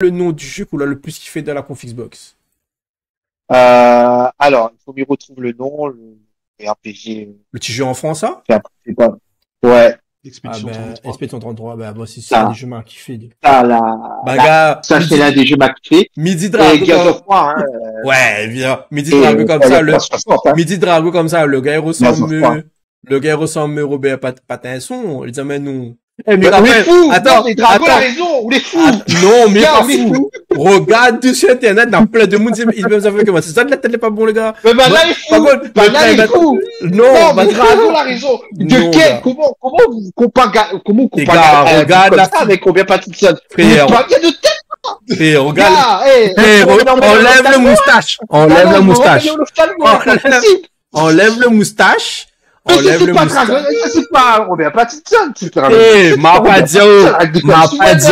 le nom du jeu qu'on a le plus kiffé dans la Confixbox euh, Alors, il faut que je retrouve le nom, le RPG. Le petit jeu en France, ça hein Ouais. Expedition ah ben, 33. Expedition 33, ben, voici, bah, c'est ça, des jeux m'a kiffé. Ah, ça, c'est l'un des jeux m'a kiffé. Midi Drago. Hein. Hein, euh, ouais, bien. Midi Drago comme ça, le, hein. Midi Drago comme ça, le gars, il ressemble, le gars, ressemble Robert Pattinson, Patinson. Il dit, mais non, eh, mais fous Attends, attends. raison On est fous Non, mais pas fou Regarde tout sur Internet, dans plein de monde, ils me que c'est ça de la tête, n'est pas bon, les gars Mais bah, là, il est Non, mais regarde la raison De quel Comment comment vous comparez Comment vous Regarde ça mais combien de personnes Il y de et regarde, eh, enlève le moustache, enlève le moustache, enlève le moustache, Enlève le C'est pas Robert Pattinson. Eh, m'a pas dit m'a pas dit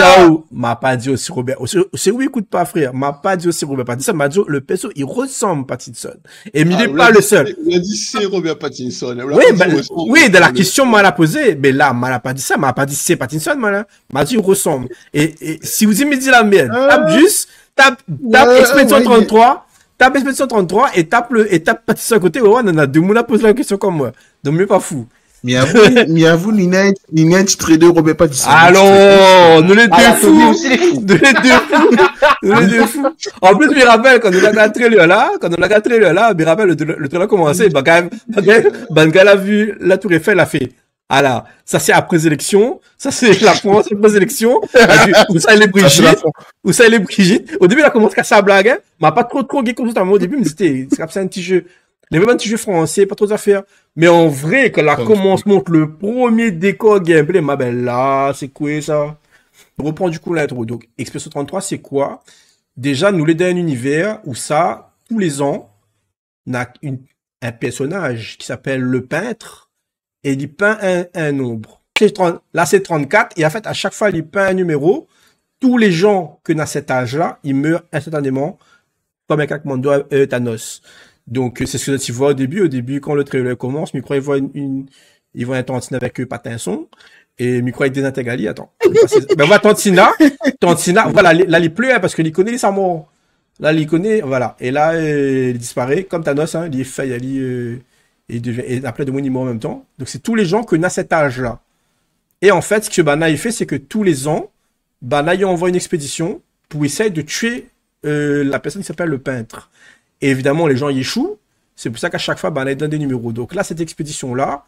m'a pas dit aussi Robert. C'est oui, écoute pas frère, m'a pas dit aussi Robert Pattinson, m'a dit le perso, il ressemble Pattinson. Et il n'est ah, pas le seul. Il a dit c'est Robert Pattinson. Ben, oui, de la question mal à poser mais là, m'a pas dit ça, m'a pas dit c'est Pattinson, m'a dit il ressemble. Et si vous dites me la mienne, euh. tape juste, tape, tape Expression 33, tape Expedition 33 et tape, le, et tape à côté. Ouais, on en a deux moules pose la question comme moi. Donc, mieux pas fou. Mais à vous, mais vous tu Lineage, Trader, Robert Pattinson. Alors, ah, ne les deux fous! Ne les deux fous! Ne les deux fous! En plus, je me rappelle, quand on a gâté le là, quand on a gâté le là, je me rappelle, le, le trailer a commencé, bah, quand même, bah, quand a vu la tour Eiffel, a fait. Alors, ah ça c'est après élection, ça c'est la France après élection, où ça il est Brigitte, où ça il est Brigitte. Au début, elle a commencé à sa blague, hein. m'a pas trop trop comme ça, au début, mais c'était, c'est un petit jeu. Les un petit jeu français, pas trop d'affaires. Mais en vrai, quand la commence montre le premier décor gameplay, ma belle là, c'est quoi ça? On reprend du coup l'intro. Donc, Expresso 33, c'est quoi? Déjà, nous l'aider à un univers où ça, tous les ans, on a une, un personnage qui s'appelle le peintre, et il peint un, nombre. Là, c'est 34. Et en fait, à chaque fois, il peint un numéro. Tous les gens que dans cet âge-là, ils meurent instantanément, comme un claquement de Thanos. Donc, c'est ce que tu vois au début. Au début, quand le trailer commence, Micro, il voit une, ils voient un avec eux, Patinson. Et Micro avec des Ali. attends. ben voit Tantina. Tantina, voilà, là il pleut hein, parce que connaît il sa mort. Là connaît, voilà. Et là, euh, il disparaît comme Thanos, hein, il est failli, euh, et, de, et appelait de en même temps. Donc c'est tous les gens que n'a cet âge-là. Et en fait, ce que Banaï fait, c'est que tous les ans, Banaï envoie une expédition pour essayer de tuer euh, la personne qui s'appelle le peintre. Et évidemment, les gens y échouent. C'est pour ça qu'à chaque fois, Banaï donne des numéros. Donc là, cette expédition-là,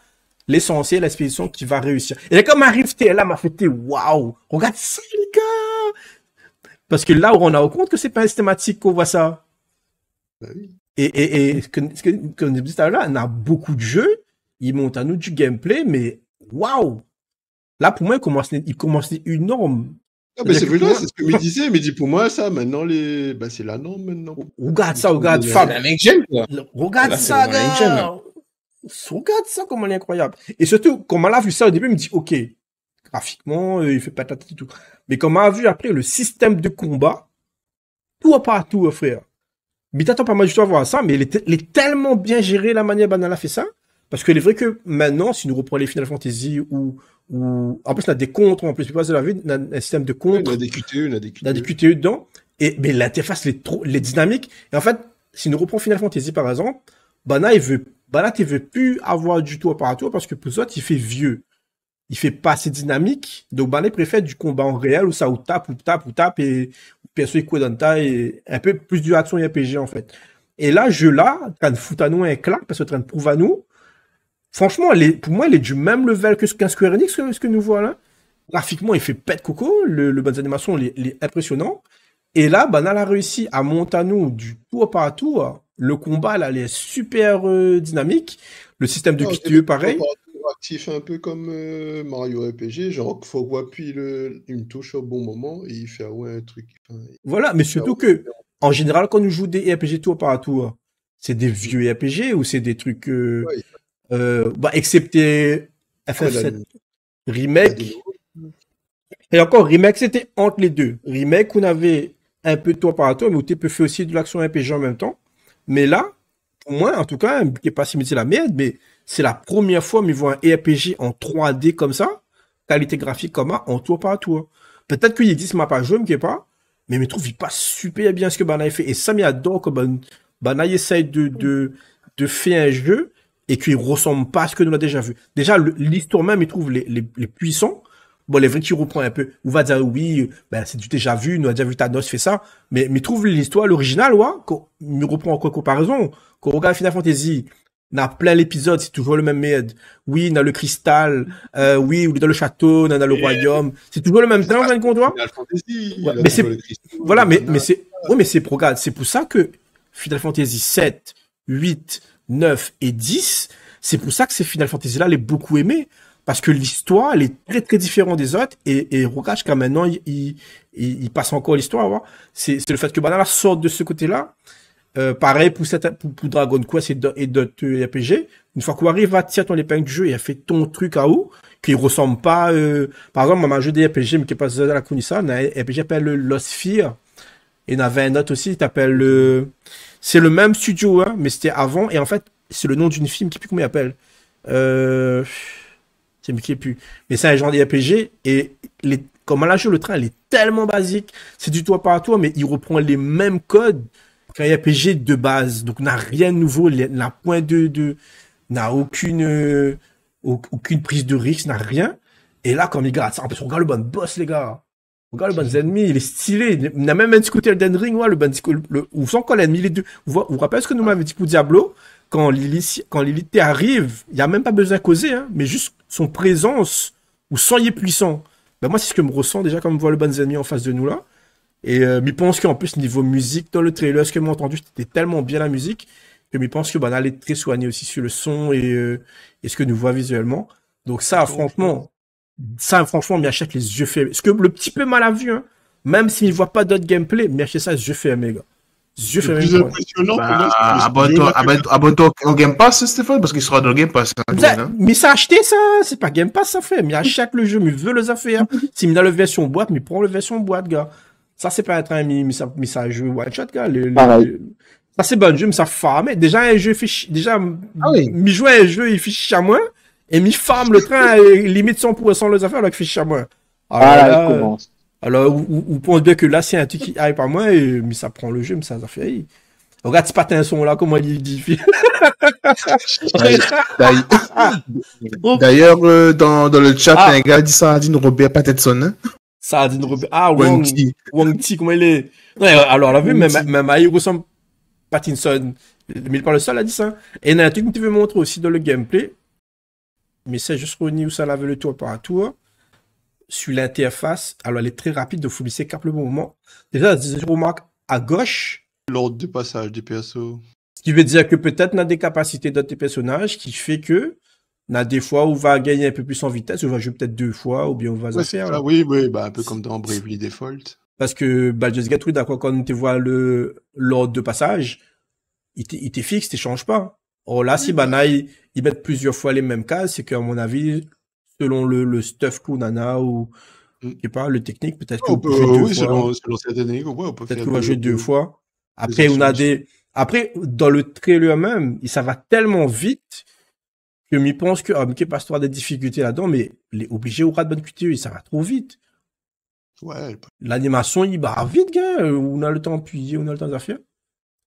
l'essentiel, l'expédition qui va réussir. Et comme arrive là m'a fêté, waouh, regarde ça, les gars! Parce que là, on a au compte que c'est pas systématique qu'on voit ça. Bah oui. Et, et, et ce que, ce que, comme je tout à l'heure, on a beaucoup de jeux, ils montent à nous du gameplay, mais waouh Là, pour moi, il commence, il commence énorme. Ah, mais c'est vrai, c'est ce que me disait. mais me dit, pour moi, ça, maintenant, les... bah, c'est la norme, maintenant. Regarde ça, regarde ça. Regarde ça, Regarde ça, gars. Regarde ça, comment il est incroyable. Et surtout, quand on l'a vu ça au début, il me dit, OK, graphiquement, euh, il fait patate et tout. Mais quand on a vu après le système de combat, tout à partout, frère mais t'attends pas mal du tout à voir ça, mais il est, tellement bien géré la manière a fait ça, parce qu'il est vrai que maintenant, si nous reprenons les Final Fantasy ou, ou, en plus, on a des contres, en plus, tu passer la vie, on a un système de contres. On a des QTE, a des QTE. dedans. Et, mais l'interface, les trop, les dynamiques. Et en fait, si nous reprenons Final Fantasy, par exemple, Bana, il veut, il veut plus avoir du tout apparature parce que pour ça, il fait vieux. Il fait pas assez dynamique. Donc, Bana, préfère du combat en réel où ça, ou tape, ou tape, ou tape, et perso un peu plus du action RPG en fait. Et là, je la quand foutre à nous un claque parce que train de prouver à nous, franchement, pour moi, il est du même level que ce qu'un Square Enix, ce que nous voilà. Graphiquement, il fait pète coco, le, le animation animations, il, est, impressionnant. Et là, Banal a réussi à monter à nous du tour par tour. Le combat, là, il est super euh, dynamique. Le système de QTE, pareil actif un peu comme euh, Mario RPG, genre faut appuyer le, une touche au bon moment et il fait ah ouais un truc. voilà, mais surtout que en général quand on joue des RPG tour par tour, c'est des vieux RPG ou c'est des trucs, euh, euh, bah excepté remake. Et encore remake c'était entre les deux. Remake on avait un peu de tour par tour, mais où tu peux faire aussi de l'action RPG en même temps. Mais là, pour moi, en tout cas, qui est pas si c'est la merde, mais c'est la première fois mais voit un RPG en 3D comme ça, qualité graphique comme ça, en tour par tour. Peut-être qu'il existe m'a pas joué, je pas, mais je trouve pas super bien ce que Banaï fait. Et ça adore que Banaï essaye de, de, de faire un jeu et qui ressemble pas à ce que nous l'a déjà vu. Déjà, l'histoire même, il trouve les, les, puissants. Bon, les vrais qui reprend un peu, on va dire oui, ben, c'est du déjà vu, nous a déjà vu Thanos fait ça, mais, mais trouve l'histoire, l'original, ouais, qu'on reprend en comparaison. Qu'on regarde Final Fantasy, on a plein l'épisode, c'est toujours le même maid. Oui, on a le cristal. Euh, oui, on est dans le château, on a le royaume. C'est toujours le même temps, en fin de mais c'est, voilà, mais, mais c'est, ouais, mais c'est pour, c'est pour ça que Final Fantasy 7, 8, 9 et 10, c'est pour ça que ces Final Fantasy-là, les est beaucoup aimés. Parce que l'histoire, elle est très, très différente des autres. Et, et jusqu'à maintenant, il, il, passe encore l'histoire, c'est, c'est le fait que Banana sorte de ce côté-là euh, pareil pour, cette, pour, Dragon Quest et d'autres euh, RPG. Une fois qu'on arrive à tirer ton épingle du jeu et a fait ton truc à haut, qui ressemble pas, euh, par exemple, on a un jeu des RPG, mais qui est pas la un RPG qui Lost Fear. Et en avait un autre aussi il s'appelle, c'est le même studio, hein, mais c'était avant. Et en fait, c'est le nom d'une film, qui plus comment il appelle. Euh, c'est qui plus. Mais c'est un genre des et les, comme à la jeu, le train, il est tellement basique. C'est du toit par toi mais il reprend les mêmes codes PG de base, donc n'a rien de nouveau, n'a point de, de n'a aucune, euh, aucune prise de risque, n'a rien. Et là, quand les gars, en plus, regarde le bon boss, les gars. Regarde le bon ennemi, il est stylé. On a même un scooter Elden Ring, ouais, le bon ou sans quoi l'ennemi, les deux. Vous vous rappelez ce que nous m'avait dit pour Diablo? Quand l'élite quand arrive, il n'y a même pas besoin de causer, hein, mais juste son présence, ou son y est puissant. Ben moi, c'est ce que me ressens déjà quand on vois le bon ennemi en face de nous là. Et euh, pense qu'en plus, niveau musique, dans le trailer, ce que j'ai entendu, c'était tellement bien la musique que mais pense que elle bah, est très soigné aussi sur le son euh, et, ce que nous voit visuellement. Donc ça, franchement, ça, franchement, m'achète les yeux fermés. Ce que le petit peu mal à vue, hein, même s'il ne voit pas d'autres gameplay, m'achète ça, les yeux fermés, gars. Yeux fermés. Plus impressionnant bah, abonne-toi, abonne au Game Pass, Stéphane, parce qu'il sera dans le Game Pass. Hein, hein. Mais ça acheté, ça, c'est pas Game Pass, ça fait. Mais à le jeu, mais veut les affaires. Si il la version boîte, mais prends la version boîte, gars. Ça, c'est pas un train, mais ça, joue. jeu one shot, gars. ça, c'est bon jeu, mais ça farme. Déjà, un jeu, fiche, déjà, ah mi joue un jeu, il fiche à moi. Et mi farme le train, limite 100% pour les affaires, là, il fiche à moi. Alors, là, commence. Alors, vous pense bien que là, c'est un truc qui arrive à moi, mais ça prend le jeu, mais ça, ça fait. Regarde ce patin son là, comment il dit. D'ailleurs, euh, dans, dans le chat, ah. un gars dit ça, pas Robert Patterson. Hein une Robert. Ah, Wang Ti. Wang Ti, comment il est ouais Alors, la vu, même, même à Pattinson, mais parle le seul à dit ça. Et il y a un truc que tu veux montrer aussi dans le gameplay, mais c'est juste Ronnie où ça l'avait le tour par tour. Sur l'interface, alors elle est très rapide de foulisser cap le moment. Déjà, je remarque à gauche. L'ordre de passage des persos. Ce qui veut dire que peut-être on a des capacités d'autres personnages qui fait que on a des fois où on va gagner un peu plus en vitesse, on va jouer peut-être deux fois, ou bien on va faire. Hein. Oui, oui, bah, un peu comme dans Bravely Default. Parce que Just Get Rude, quand tu vois le, l'ordre de passage, il t'est fixe, il change pas. oh là, si banaï ils, il mettent plusieurs fois les mêmes cases, c'est qu'à mon avis, selon le, le stuff qu'on a, ou, mm. pas, le technique, peut-être qu'on peut, jouer deux fois. peut-être qu'on va jouer deux fois. Après, on a des, après, dans le trailer même, ça va tellement vite que m'y pense que, ah, mais pas histoire des difficultés là-dedans, mais les obligé au rat de bonne QTE, ça va trop vite. Ouais. L'animation, il va vite, gars. Euh, on a le temps de puiser, on a le temps de faire.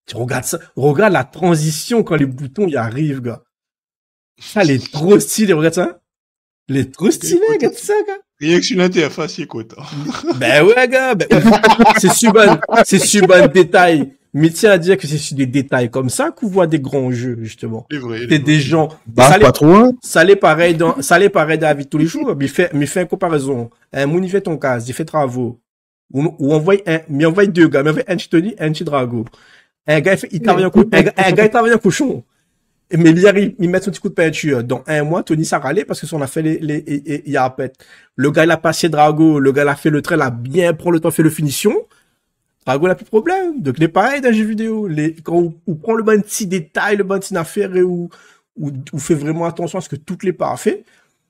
Tu regardes ça, regarde la transition quand les boutons y arrivent, gars. Ça, les trop stylé, regarde ça. Les trop stylé, regarde ça, gars. Rien que sur l'interface, ben ouais, gars, ben, c'est Suban, c'est Suban détail. Mais tiens à dire que c'est sur des détails comme ça qu'on voit des grands jeux, justement. C'est vrai. C'est des gens. ça pas hein. Ça l'est pareil dans, ça l'est pareil dans la vie de tous les jours. Mais fait, fait une comparaison. Un mouni fait ton cas, il fait travaux. Ou, on un, mais on voit deux gars, mais on un Tony, un Drago. Un gars, il travaille en cochon. Un, gars, il travaille en cochon. Mais il arrive, il met son petit coup de peinture. Dans un mois, Tony ça parce que si a fait les, les, les, les, les Le gars, il a passé Drago. Le gars, il a fait le trait, il a bien pris le temps, fait le finition. Rago n'a plus de problème. Donc, les pareils pareil dans les vidéo. quand on, prend le bon petit détail, le bon petit affaire et où, où, fait vraiment attention à ce que toutes les parfaits,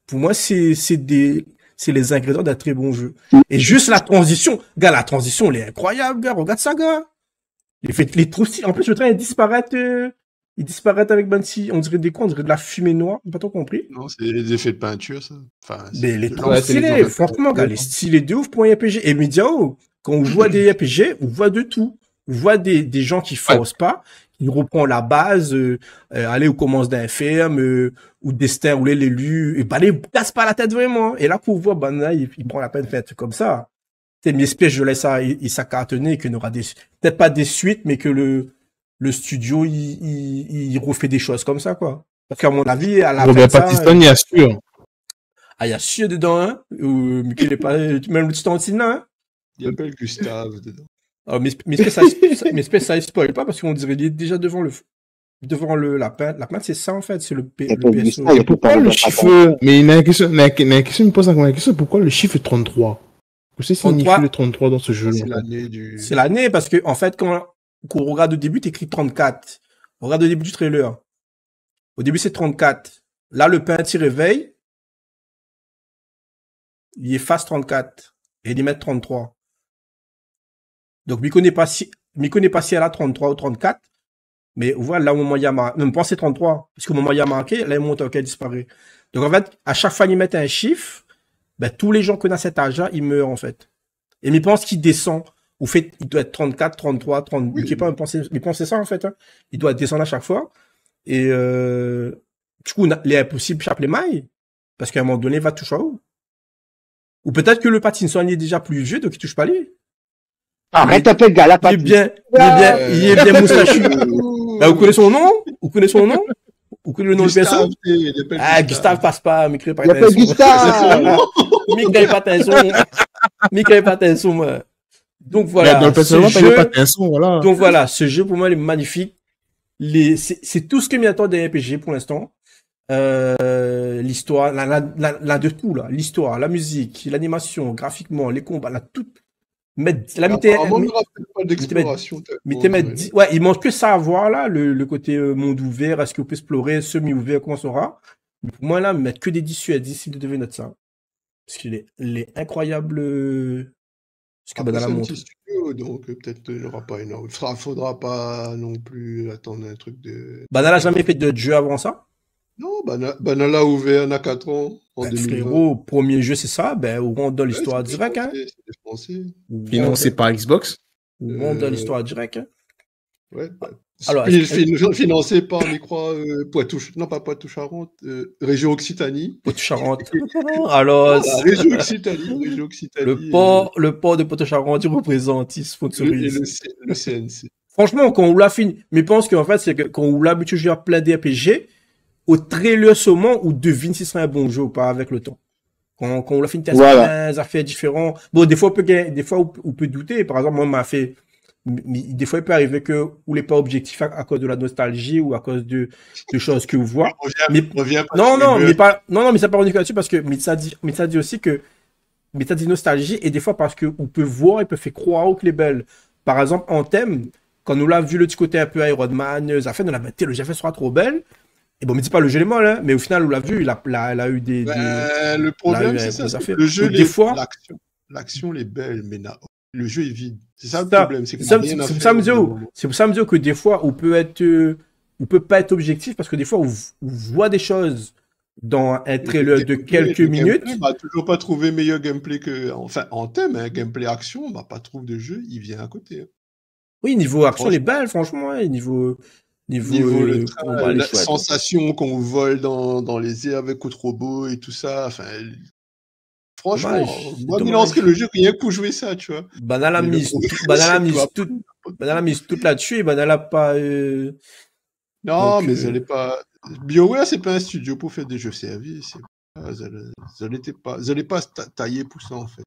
pour moi, c'est, c'est des, c'est les ingrédients d'un très bon jeu. Et juste la transition. Gars, la transition, elle est incroyable, gars. Regarde ça, gars. Les, les trous, en plus, le train, il disparaît, euh, il disparaît avec Bansi. On dirait des quoi? On dirait de la fumée noire. pas trop compris. Non, c'est les effets de peinture, ça. Enfin, mais les trous stylés, franchement, gars, les hein. stylés de ouf pour Et Mediao, quand on voit des RPG, on voit de tout. On voit des, des gens qui forcent pas, qui reprend la base, Allez, euh, euh commence d'un ferme. Euh, ou destin, ou l'élu, et bah, les casse pas la tête vraiment. Hein. Et là, pour voir là, bah, il, prend la peine de faire un comme ça. C'est mes espèce, je laisse ça, il, il s'accartonner, qu'il n'aura des, peut-être pas des suites, mais que le, le studio, il, refait des choses comme ça, quoi. Parce qu'à mon avis, à la Robert Pattinson, il sûr. Ah, il y a sûr dedans, hein. Ou, euh, mais est pas, même le Titan, hein. Il y Gustave ah, mais, ça, ça ne spoil pas parce qu'on dirait est déjà devant le devant le lapin. La c'est ça en fait, c'est le, PSO. pourquoi le chiffre Mais il y a une question, mais, une question me pose la question pourquoi le chiffre 33 Qu'est-ce le 33 dans ce jeu C'est l'année C'est l'année parce que en fait, quand, quand on regarde au début, écris 34. On regarde au début du trailer. Au début, c'est 34. Là, le pain il réveille. Il efface 34 et il met 33. Donc Mikone n'est pas si à la 33 ou 34. Mais voilà, là, au moment, il y a marqué, même pas 33, parce qu'au moment, il y a marqué, là, il monte, ok, disparaît. Donc, en fait, à chaque fois qu'ils mettent un chiffre, ben, tous les gens qu'on a cet âge-là, ils meurent, en fait. Et ils pense qu'il descend. Ou fait, il doit être 34, 33, 32. Je Je sais pas, ils pensent ça, en fait. Hein. Il doit descendre à chaque fois. Et, euh, du coup, il est impossible de les mailles. Parce qu'à un moment donné, il va toucher à où? Ou peut-être que le Pattinson, il est déjà plus vieux, donc il touche pas lui. Arrête un peu la patte. Il est bien, il est bien, il est bien moustachu. bah, vous connaissez son nom Vous connaissez son nom Vous connaissez le nom du de personne Ah, Gustave passe pas, Michael Patinson. Il Gustave Patinson. Mickaël Patinson. Donc voilà. le jeu, Donc voilà, ce jeu pour moi il est magnifique. Les, c'est tout ce que m'y attend des RPG pour l'instant. Euh, l'histoire, la, la, la de tout là, l'histoire, la musique, l'animation, graphiquement, les combats, la toute. Mais là, mais ouais, il manque que ça là, le, le côté euh, monde ouvert, est-ce qu'on peut explorer, semi-ouvert, comment ça aura pour moi, là, mettre que des 10 sur 10, s'il devait mettre ça. Parce qu'il est, incroyable incroyables. Euh, ce que Banana montre. Oh, donc euh, peut-être qu'il n'y aura pas énorme. Il faudra, pas non plus attendre un truc de. Banala jamais fait de jeu avant ça Non, Banala, a ouvert a 4 ans. En ben, frérot, premier jeu, c'est ça. Ben, on rentre dans l'histoire ouais, Financé par Xbox Monde de l'histoire directe. Ouais. Alors, financé par, je crois, euh, Poitou, non pas Poitou-Charentes, euh, région Occitanie. Poitou-Charentes. Alors, région Occitanie, région Occitanie. Le port, le port de Poitou-Charentes, il représente, il sponsorise. Le, CNC. Franchement, quand on l'a fini, mais pense qu'en fait, c'est que quand on l'a habitué à jouer à plein d'APG, au trailer seulement, on devine si ce serait un bon jeu ou pas avec le temps. Quand on l'a fait une test a fait différents. Bon, des fois, on peut, des fois, on peut douter. Par exemple, moi, m'a fait, des fois, il peut arriver que on n'est pas objectif à, cause de la nostalgie ou à cause de, de choses que vous voyez. mais, non, non, mais pas, non, non, mais ça pas là-dessus parce que mais ça dit, mais ça dit aussi que, mais ça dit nostalgie et des fois parce que on peut voir, et peut faire croire les belles. Par exemple, en thème, quand nous l'a vu le petit côté un peu Iron Man, ça fait, on a dit, le fait sera trop belle. Et bon, mais dis pas le jeu est mal, hein. mais au final, on l'a vu, il a, eu des. Euh, le problème, c'est ça. Le jeu, des fois. L'action, est belle, mais le jeu est vide. C'est ça le problème. C'est pour ça me que des fois, on peut être. Euh, on peut pas être objectif parce que des fois, on, voit des choses dans un trailer de quelques minutes. On n'a toujours pas trouvé meilleur gameplay que. Enfin, en thème, hein. gameplay action, on bah, n'a pas trouvé de jeu, il vient à côté. Hein. Oui, niveau action, les belle, franchement, niveau. Niveau, euh, le, la sensation qu'on vole dans, dans, les airs avec autre robot et tout ça. Enfin, franchement, moi, je que le jeu rien que pour jouer ça, tu vois. Banala mise, Banala mise tout, toute là-dessus et a pas. Euh... Non, mais euh... pas. BioWare, c'est pas un studio pour faire des jeux service. Vous n'allez pas, pas tailler pour ça, en fait.